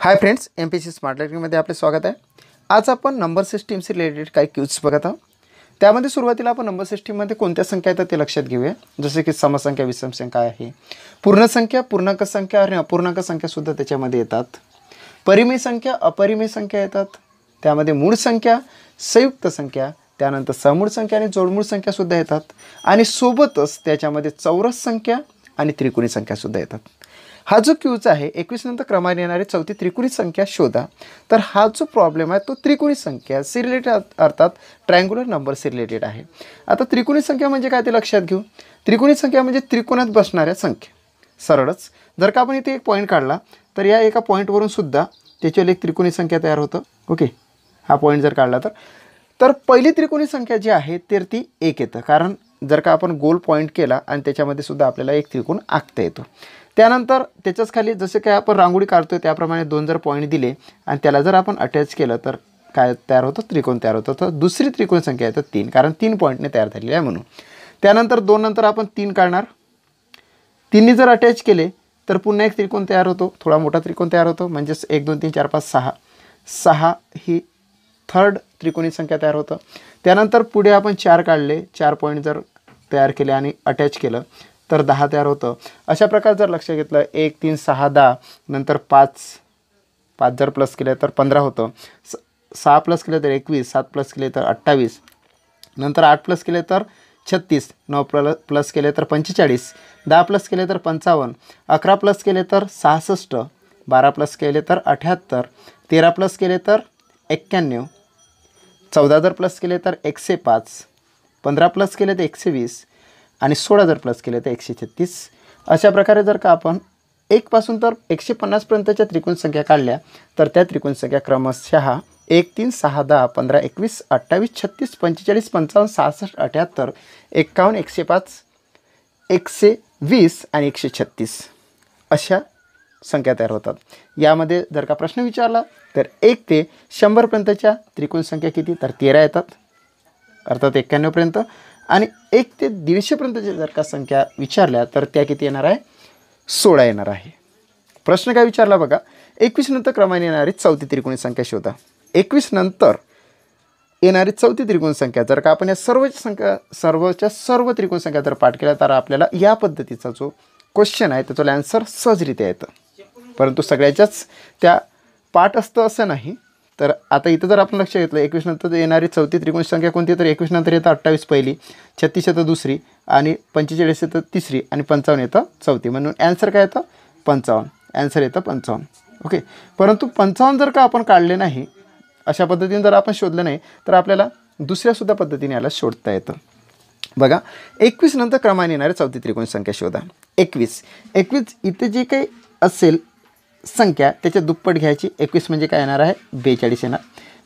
हाय friends M P C smart लाईटमध्ये आपले स्वागत आहे आज आपण नंबर सिस्टीमशी रिलेटेड काही क्यूज बघत आहोत त्यामध्ये सुरुवातीला आपण नंबर सिस्टीममध्ये कोणत्या संख्या येतात ते लक्षात घेऊया जसे की समसंख्या विषम संख्या आहे पूर्णसंख्या पूर्णांक संख्या आणि अपूर्णांक संख्यासुद्धा त्याच्यामध्ये येतात परिमेय संख्या अपरिमेय संख्या येतात त्यामध्ये मूळ संख्या संयुक्त संख्या त्यानंतर समूळ संख्या आणि जोडमूळ संख्यासुद्धा येतात आणि सोबतच त्याच्यामध्ये चौरस संख्या आणि त्रिकोणी संख्यासुद्धा येतात हा जो क्यूज आहे एकवीसनंतर नंतर क्रमाने येणारी चौथी त्रिकोणी संख्या शोधा तर हा जो प्रॉब्लेम आहे तो त्रिकोणी संख्या सी रिलेटेड अर्थात ट्रँग्युलर सी रिलेटेड आहे आता त्रिकोणी संख्या म्हणजे काय ते लक्षात घेऊ त्रिकोणी संख्या म्हणजे त्रिकोणात बसणाऱ्या संख्या सरळच जर का आपण इथे एक पॉईंट काढला तर या एका पॉईंटवरून सुद्धा त्याच्यावर एक त्रिकोणी संख्या तयार होतं ओके हा पॉईंट जर काढला तर तर पहिली त्रिकोणी संख्या जी आहे तर ती एक येतं कारण जर का आपण गोल पॉईंट केला आणि त्याच्यामध्ये सुद्धा आपल्याला एक त्रिकोण आखता येतो त्यानंतर त्याच्याच खाली जसे काय आपण रांगोळी काढतो त्याप्रमाणे दोन जर पॉईंट दिले आणि त्याला जर आपण अटॅच केलं तर काय तयार होतं त्रिकोण तयार होतं तर दुसरी त्रिकोण संख्या आहे तर तीन कारण तीन पॉईंटने तयार झालेली आहे म्हणून त्यानंतर दोन नंतर आपण तीन काढणार तिन्ही जर अटॅच केले तर पुन्हा एक त्रिकोण तयार होतो थोडा मोठा त्रिकोण तयार होतो म्हणजेच एक दोन तीन चार पाच सहा सहा ही थर्ड त्रिकोणी संख्या तयार होतं त्यानंतर पुढे आपण चार काढले चार पॉईंट जर तयार केले आणि अटॅच केलं तर दहा तयार होतं अशा प्रकार जर लक्ष घेतलं एक तीन सहा दहा नंतर पाच पाच जर प्लस केलं तर पंधरा होतं स सहा प्लस केलं तर एकवीस सात प्लस केले तर अठ्ठावीस नंतर आठ प्लस केले तर छत्तीस नऊ प्ल प्लस केले तर पंचेचाळीस दहा प्लस केले तर पंचावन्न अकरा प्लस केले तर सहासष्ट बारा प्लस केले तर अठ्याहत्तर तेरा प्लस केले तर एक्क्याण्णव चौदा जर प्लस केले तर एकशे पाच पंधरा प्लस केले तर एकशे वीस आणि सोळा जर प्लस केले तर एकशे छत्तीस अशा प्रकारे जर का आपण एकपासून तर एकशे पन्नासपर्यंतच्या त्रिकोण संख्या काढल्या तर त्या त्रिकोण संख्या क्रमशः एक तीन सहा दहा पंधरा एकवीस अठ्ठावीस छत्तीस पंचेचाळीस पंचावन्न सहासष्ट अठ्याहत्तर एक्कावन्न एकशे पाच एकशे वीस आणि एकशे छत्तीस अशा संख्या तयार होतात यामध्ये जर का प्रश्न विचारला तर एक ते शंभरपर्यंतच्या त्रिकोण संख्या किती तर तेरा येतात अर्थात एक्क्याण्णवपर्यंत आणि एक ते दीडशेपर्यंतच्या जर का संख्या विचारल्या तर त्या किती येणार आहे सोळा येणार आहे प्रश्न काय विचारला बघा एकवीसनंतर नंतर क्रमाने येणारी चौथी त्रिकोणी संख्या शोधा एकवीस नंतर येणारी चौथी त्रिकोण संख्या जर का आपण या सर्व संख्या सर्वच्या सर्व त्रिकोण संख्या जर पाठ केल्या तर आपल्याला या पद्धतीचा जो क्वेश्चन आहे त्याचा लॅन्सर सहजरित्या येतं परंतु सगळ्याच्याच त्या पाठ असतं असं नाही तर आता इथं जर आपण लक्ष घेतलं एकवीस नंतर येणारी चौथी त्रिकोण संख्या कोणती तर एकवीस नंतर येतं अठ्ठावीस पहिली छत्तीस येतं दुसरी आणि पंचेचाळीस येतं तिसरी आणि पंचावन्न येतं चौथी म्हणून ॲन्सर काय येतं पंचावन्न ॲन्सर येतं पंचावन्न ओके परंतु पंचावन्न जर का आपण काढले नाही अशा पद्धतीने जर आपण शोधलं नाही तर आपल्याला दुसऱ्यासुद्धा पद्धतीने याला शोधता येतं बघा एकवीस नंतर क्रमाने येणारे चौथी त्रिकोण संख्या शोधा एकवीस एकवीस इथे जे काही असेल संख्या त्याच्या दुप्पट घ्यायची एकवीस म्हणजे काय येणार आहे बेचाळीस येणार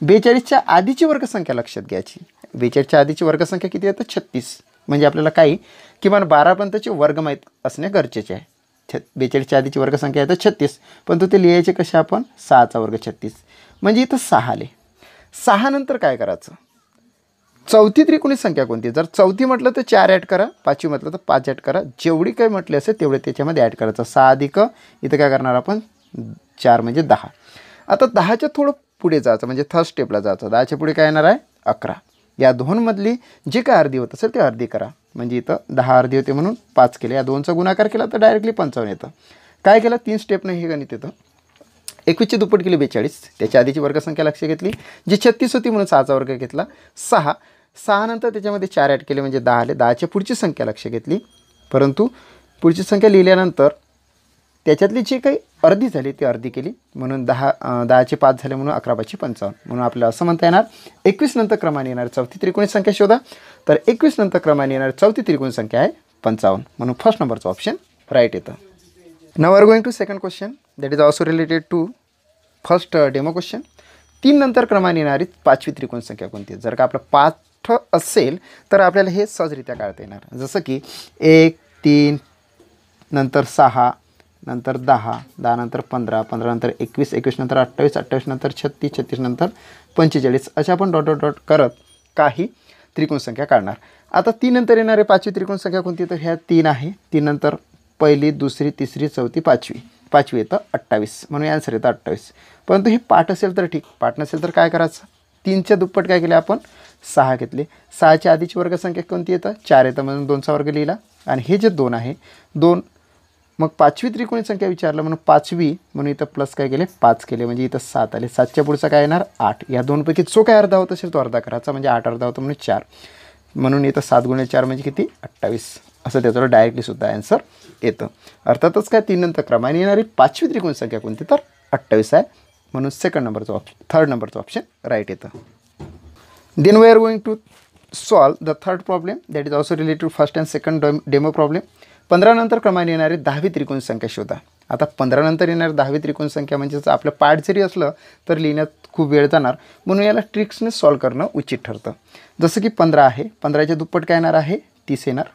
बेचाळीसच्या आधीची वर्गसंख्या लक्षात घ्यायची बेचाळीसच्या आधीची वर्गसंख्या किती येतं छत्तीस म्हणजे आपल्याला काही किमान बारापर्यंतचे वर्ग माहीत असणे गरजेचे आहे छ बेचाळीसच्या आधीची वर्गसंख्या येतं छत्तीस परंतु ते लिहायचे कसे आपण सहाचा वर्ग छत्तीस म्हणजे इथं सहा आले नंतर काय करायचं चौथी त्रिकोणी संख्या कोणती जर चौथी म्हटलं तर चार ॲड करा पाचवी म्हटलं तर पाच ॲड करा जेवढी काही म्हटली असेल तेवढे त्याच्यामध्ये ॲड करायचं सहा अधिक इथं काय करणार आपण चार म्हणजे दहा आता दहाच्या थोडं पुढे जायचं म्हणजे थर्ड स्टेपला जायचं दहाच्या पुढे काय येणार आहे अकरा या दोनमधली जे काय अर्धी होत असेल ते अर्धी करा म्हणजे इथं दहा अर्धी होते म्हणून पाच केले या दोनचा गुणाकार केला तर डायरेक्टली पंचावन्न येतं काय केलं तीन नाही हे गणित येतं एकवीसची दुप्पट केली बेचाळीस त्याच्या आधीची वर्गसंख्या लक्ष घेतली जी छत्तीस होती म्हणून सहाचा वर्ग घेतला सहा सहानंतर त्याच्यामध्ये चार ॲड केले म्हणजे दहा आले दहाच्या पुढची संख्या लक्ष घेतली परंतु पुढची संख्या लिहिल्यानंतर त्याच्यातली जी काही अर्धी झाली ती अर्धी केली म्हणून दहा दहाचे पाच झाले म्हणून अकरा पाचशे पंचावन्न म्हणून आपल्याला असं म्हणता येणार एकवीस नंतर क्रमाने येणार चौथी त्रिकोणी संख्या शोधा तर एकवीस नंतर क्रमाने येणार चौथी त्रिकोणी संख्या आहे पंचावन्न म्हणून फर्स्ट नंबरचं ऑप्शन राईट येतं now are going to second question that is also related to first demo question तीन नंतर क्रमाने येणारी पाचवी त्रिकोण संख्या कोणती जर का आपलं पाठ असेल तर आपल्याला हे सहजरित्या काढता येणार जसं की एक तीन नंतर सहा नंतर दहा दहानंतर पंधरा पंधरानंतर एकवीस नंतर अठ्ठावीस अठ्ठावीसनंतर छत्तीस नंतर पंचेचाळीस अशा आपण डॉट डॉट डॉट करत काही त्रिकोण संख्या काढणार आता नंतर येणारे पाचवी त्रिकोण संख्या कोणती तर ह्या तीन आहे नंतर पहिली दुसरी तिसरी चौथी पाचवी पाचवी येतं अठ्ठावीस म्हणून आन्सर येतं अठ्ठावीस परंतु हे पाठ असेल तर ठीक पाठ नसेल तर काय करायचं तीनच्या दुप्पट काय केले आपण सहा घेतले सहाच्या आधीची वर्गसंख्या कोणती येतं चार येतं म्हणून दोनचा वर्ग लिहिला आणि हे जे दोन आहे दोन मग पाचवी त्रिकोणी संख्या विचारलं म्हणून पाचवी म्हणून इथं प्लस काय केले पाच केले म्हणजे इथं सात आले सातच्या पुढचा काय येणार आठ या दोनपैकी जो काय अर्धा होत असेल तो अर्धा करायचा म्हणजे आठ अर्धा होता म्हणून चार म्हणून इथं सात गुणे चार म्हणजे किती अठ्ठावीस असं त्याच्यावर डायरेक्टलीसुद्धा अँसर येतं अर्थातच काय तीन नंतर क्रमाने येणारी पाचवी त्रिकोणी संख्या कोणती तर अठ्ठावीस आहे म्हणून सेकंड नंबरचं ऑप्शन थर्ड नंबरचं ऑप्शन राईट येतं then we are going to solve the third problem that is also related first and second demo problem पंधरानंतर नंतर क्रमाने येणारी दहावी त्रिकोण संख्या शोधा आता पंधरानंतर नंतर येणारी दहावी त्रिकोण संख्या म्हणजेच आपलं पाठ जरी असलं तर लिहिण्यात खूप वेळ जाणार म्हणून याला ट्रिक्सने सॉल्व करणं उचित ठरतं जसं की पंधरा आहे पंधराच्या दुप्पट काय येणार आहे तीस येणार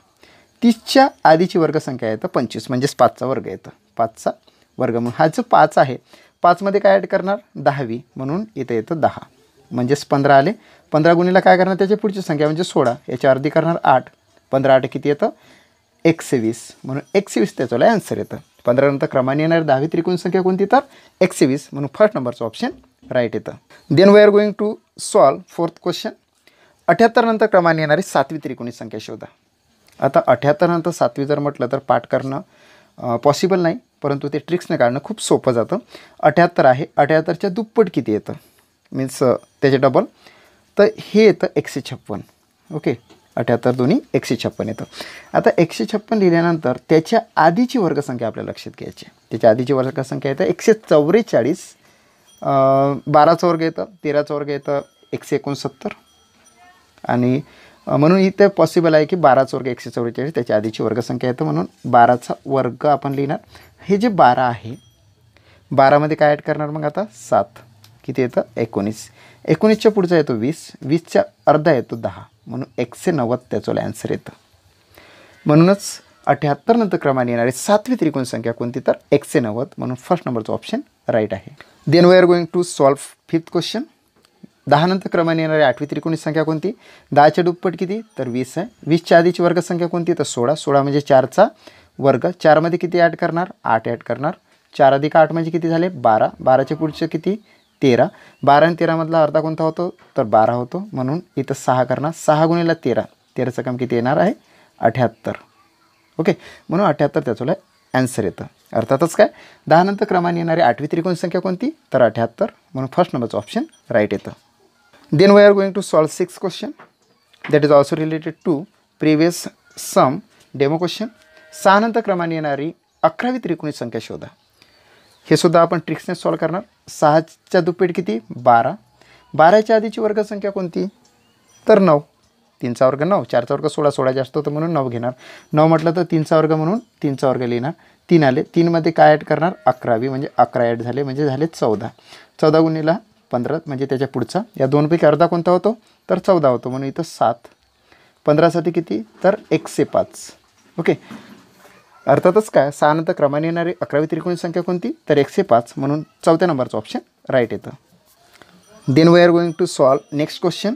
तीसच्या आधीची वर्गसंख्या येतं पंचवीस म्हणजेच पाचचा वर्ग येतं पाचचा वर्ग म्हणून हा जो पाच आहे पाचमध्ये काय ॲड करणार दहावी म्हणून इथं येतं दहा म्हणजेच पंधरा आले पंधरा गुणीला काय करणार त्याच्या पुढची संख्या म्हणजे सोळा याच्या अर्धी करणार आठ पंधरा आठ किती येतं एकशे वीस म्हणून एकशे वीस त्याच्याला आन्सर येतं पंधरानंतर क्रमाने येणार दहावी त्रिकोण संख्या कोणती तर एकशे वीस म्हणून फर्स्ट नंबरचं ऑप्शन राईट येतं then we are going to solve fourth question अठ्याहत्तर नंतर क्रमाने येणारी सातवी त्रिकोणी संख्या शोधा आता अठ्याहत्तर नंतर सातवी जर म्हटलं तर पाठ करणं पॉसिबल नाही परंतु ते ट्रिक्सने काढणं खूप सोपं जातं अठ्याहत्तर आहे अठ्याहत्तरच्या दुप्पट किती येतं मीन्स त्याचे डबल तर हे येतं एकशे छप्पन ओके अठ्याहत्तर दोन्ही एकशे छप्पन येतं आता एकशे छप्पन लिहिल्यानंतर त्याच्या आधीची वर्गसंख्या आपल्याला लक्षात घ्यायची आहे त्याच्या आधीची वर्गसंख्या येतं एकशे चौवेचाळीस बाराचा वर्ग येतं तेराचा वर्ग येतं एकशे एकोणसत्तर आणि म्हणून इथे पॉसिबल आहे की बाराचा वर्ग एकशे चौवेचाळीस त्याच्या आधीची वर्गसंख्या येतं म्हणून बाराचा वर्ग आपण लिहिणार हे जे बारा आहे बारामध्ये काय ॲड करणार मग आता सात किती येतं एकोणीस एकोणीसच्या पुढचा येतो वीस वीसच्या अर्धा येतो दहा म्हणून एकशे नव्वद त्याचं ॲन्सर येतं म्हणूनच अठ्ठ्याहत्तर नंतर क्रमाने येणारी सातवी त्रिकोण संख्या कोणती तर एकशे नव्वद म्हणून फर्स्ट नंबरचं ऑप्शन राईट आहे then we are going to solve fifth question दहा नंतर क्रमाने येणारी आठवी त्रिकोणी संख्या कोणती दहाच्या दुप्पट किती तर वीस आहे वीसच्या आधीची वर्गसंख्या कोणती तर सोळा सोळा म्हणजे चारचा वर्ग चारमध्ये किती ॲड करणार आठ ॲड करणार चार अधिक आठ म्हणजे किती झाले बारा बाराच्या पुढचे किती तेरा बारा आणि तेरामधला अर्धा कोणता होतो तर बारा होतो म्हणून इथं सहा करणार सहा गुणिला तेरा तेराचं काम किती येणार आहे अठ्याहत्तर ओके म्हणून अठ्याहत्तर त्याच्याला ॲन्सर येतं अर्थातच काय दहानंतर क्रमाने येणारी आठवी त्रिकोण संख्या कोणती तर अठ्याहत्तर म्हणून फर्स्ट नंबरचं ऑप्शन राईट येतं then we are going to solve six question that is also related to previous some demo question सहानंतर क्रमाने येणारी अकरावी त्रिकोणी संख्या शोधा हे सुद्धा आपण ट्रिक्सने सॉल्व करणार सहाच्या दुप्पीठ किती बारा बाराच्या आधीची वर्गसंख्या कोणती तर नऊ तीनचा वर्ग नऊ चारचा वर्ग सोळा सोळा जास्त होतं म्हणून नऊ घेणार नऊ म्हटलं तर तीनचा वर्ग म्हणून तीनचा वर्ग लिहिणार तीन आले तीनमध्ये काय ॲड करणार अकरावी म्हणजे अकरा ॲड झाले म्हणजे झाले चौदा चौदा गुणीला पंधरा म्हणजे त्याच्या पुढचा या दोनपैकी अर्धा कोणता होतो तर चौदा होतो म्हणून इथं सात पंधरासाठी किती तर एकशे पाच ओके अर्थातच काय सहानंतर क्रमाने येणारी अकरावी त्रिकोणी संख्या कोणती तर एकशे पाच म्हणून चौथ्या नंबरचं ऑप्शन राईट येतं then we are going to solve next question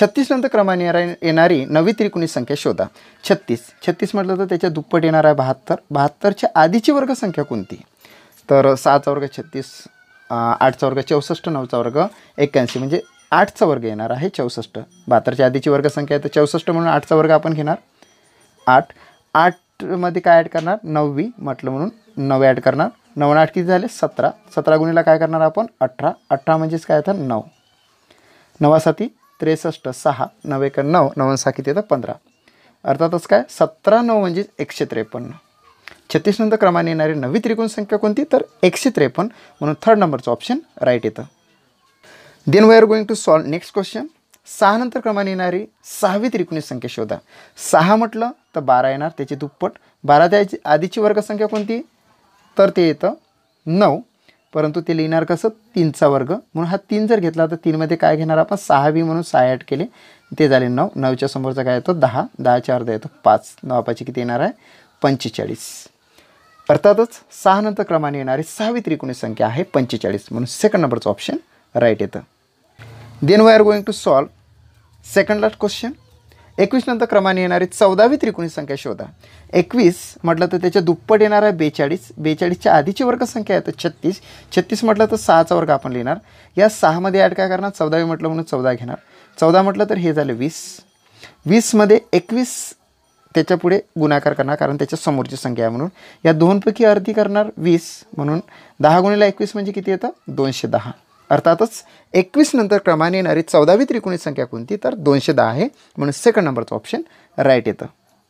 छत्तीस नंतर क्रमाने येणारी नवी त्रिकोणी संख्या शोधा छत्तीस छत्तीस म्हटलं तर त्याच्या दुप्पट येणार आहे बहात्तर बहात्तरच्या आधीची वर्गसंख्या कोणती तर सहाचा वर्ग छत्तीस आठचा वर्ग चौसष्ट नऊचा वर्ग एक्क्याऐंशी म्हणजे आठचा वर्ग येणार आहे चौसष्ट बहात्तरच्या आधीची वर्गसंख्या आहे तर चौसष्ट म्हणून आठचा वर्ग आपण घेणार आठ आठ मध्ये काय ॲड करणार नववी म्हटलं म्हणून नव ॲड करणार नऊ आठ किती झाले सतरा सतरा गुणीला काय करणार आपण अठरा अठरा म्हणजेच काय येतं नऊ नवासाठी त्रेसष्ट सहा नव्हे एक नऊ नवसा किती येतं पंधरा अर्थातच काय सतरा नऊ म्हणजेच एकशे त्रेपन्न छत्तीस नंतर क्रमाने येणारी नवी त्रिकोण संख्या कोणती तर एकशे त्रेपन्न म्हणून थर्ड नंबरचं ऑप्शन राईट येतं then we are going to solve next question सहा नंतर क्रमाने येणारी सहावी त्रिकोणी संख्या शोधा सहा म्हटलं तर बारा येणार त्याची दुप्पट बारा त्याची आधीची वर्गसंख्या कोणती तर ते येतं नऊ परंतु ते लिहिणार कसं तीनचा वर्ग म्हणून हा तीन जर घेतला तर तीनमध्ये काय घेणार आपण सहावी म्हणून सहा ॲड केले ते झाले नऊ नऊच्या समोरचा काय येतं दहा दहाच्या अर्धा येतो पाच नवापाची किती येणार आहे पंचेचाळीस अर्थातच सहा नंतर क्रमाने येणारी सहावी त्रिकोणी संख्या आहे पंचेचाळीस म्हणून सेकंड नंबरचं ऑप्शन राईट येतं then we are going to solve second last question एकवीस नंतर क्रमाने येणारी चौदावी त्रिकोणी संख्या शोधा एकवीस म्हटलं तर त्याच्या दुप्पट येणार आहे बेचाळीस बेचाळीसच्या आधीची वर्गसंख्या आहे तर छत्तीस छत्तीस म्हटलं तर सहाचा वर्ग आपण लिहिणार या सहामध्ये ॲड काय करणार चौदावी म्हटलं म्हणून चौदा घेणार चौदा म्हटलं तर हे झालं वीस वीसमध्ये एकवीस त्याच्यापुढे गुणाकार करणार कारण त्याच्या समोरची संख्या आहे म्हणून या दोनपैकी अर्धी करणार वीस म्हणून दहा गुणीला एकवीस म्हणजे किती येतं दोनशे दहा अर्थातच एकवीस नंतर क्रमाने येणारी चौदावी त्रिकोणी संख्या कोणती तर दोनशे दहा आहे म्हणून सेकंड नंबरचं ऑप्शन राईट येतं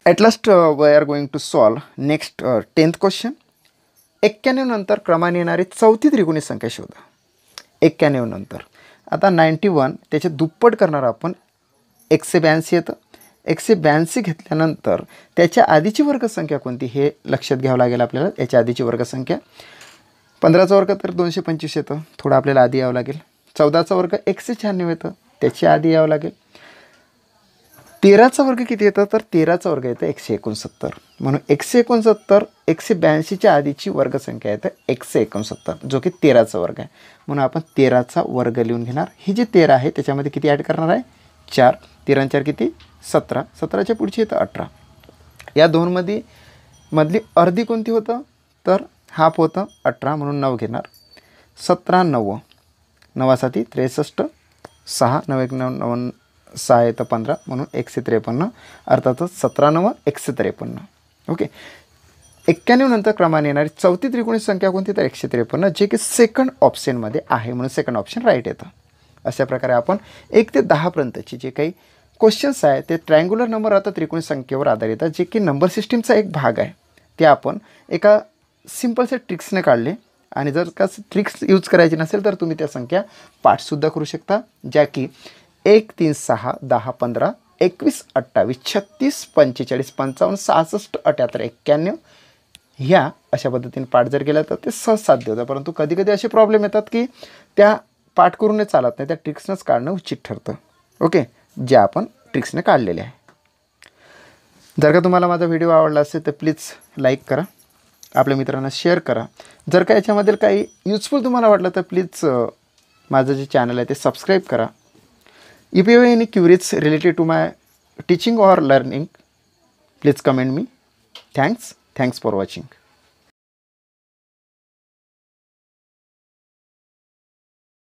at last we are going to solve next tenth question एक्क्याण्णव नंतर क्रमाने येणारी चौथी त्रिकोणी संख्या शोधा एक्क्याण्णव नंतर आता नाईन्टी वन त्याचे दुप्पट करणार आपण एकशे ब्याऐंशी येतं एकशे ब्याऐंशी घेतल्यानंतर त्याच्या आधीची वर्गसंख्या कोणती हे लक्षात घ्यावं लागेल आपल्याला याच्या आधीची वर्गसंख्या पंधराचा वर्ग तर दोनशे पंचवीस येतं थोडं आपल्याला आधी यावं लागेल चौदाचा वर्ग एकशे शहाण्णव येतं त्याची आधी यावं लागेल तेराचा वर्ग किती येतं तर तेराचा वर्ग येतं एकशे एकोणसत्तर म्हणून एकशे एकोणसत्तर एकशे ब्याऐंशीच्या आधीची वर्गसंख्या येतं एकशे एकोणसत्तर जो की तेराचा वर्ग आहे म्हणून आपण तेराचा वर्ग लिहून घेणार ही जी तेरा आहे त्याच्यामध्ये किती ॲड करणार आहे चार तेरा चार किती सतरा सतराच्या पुढची येतं अठरा या दोनमध्ये मधली अर्धी कोणती होतं तर हाफ होतं अठरा म्हणून नऊ घेणार सतरा नव्व नवासाठी त्रेसष्ट सहा नव एक नव सहा येतं पंधरा म्हणून एकशे त्रेपन्न अर्थातच सतरा नव्वं एकशे त्रेपन्न ओके एक्क्याण्णव नंतर क्रमाने येणारी चौथी त्रिकोणी संख्या कोणती तर एकशे त्रेपन्न जे की सेकंड ऑप्शनमध्ये आहे म्हणून सेकंड ऑप्शन राईट येतं अशा प्रकारे आपण एक ते दहापर्यंतची जे काही क्वेश्चन्स आहे ते ट्रायंग्युलर नंबर आता त्रिकोणी संख्येवर आधारित आहे जे की नंबर सिस्टीमचा एक भाग आहे ते आपण एका सिम्पलसे ट्रिक्सने काढले आणि जर का ट्रिक्स यूज करायची नसेल तर तुम्ही त्या संख्या पाठसुद्धा करू शकता ज्या की एक तीन सहा दहा पंधरा एकवीस अठ्ठावीस छत्तीस पंचेचाळीस पंचावन्न सहासष्ट अठ्याहत्तर एक्क्याण्णव ह्या अशा पद्धतीने पाठ जर केला तर ते सहज साध्य होतं परंतु कधीकधी असे प्रॉब्लेम येतात की त्या पाठ करूनच चालत नाही त्या ट्रिक्सनंच काढणं उचित ठरतं ओके जे आपण ट्रिक्सने काढलेल्या आहे जर का तुम्हाला माझा व्हिडिओ आवडला असेल तर प्लीज लाईक करा आपल्या मित्रांना शेअर करा जर का याच्यामधील काही युजफुल तुम्हाला वाटलं तर प्लीज माझं जे चॅनल आहे ते सबस्क्राईब करा if you any queries related to my teaching or learning please comment me thanks thanks for watching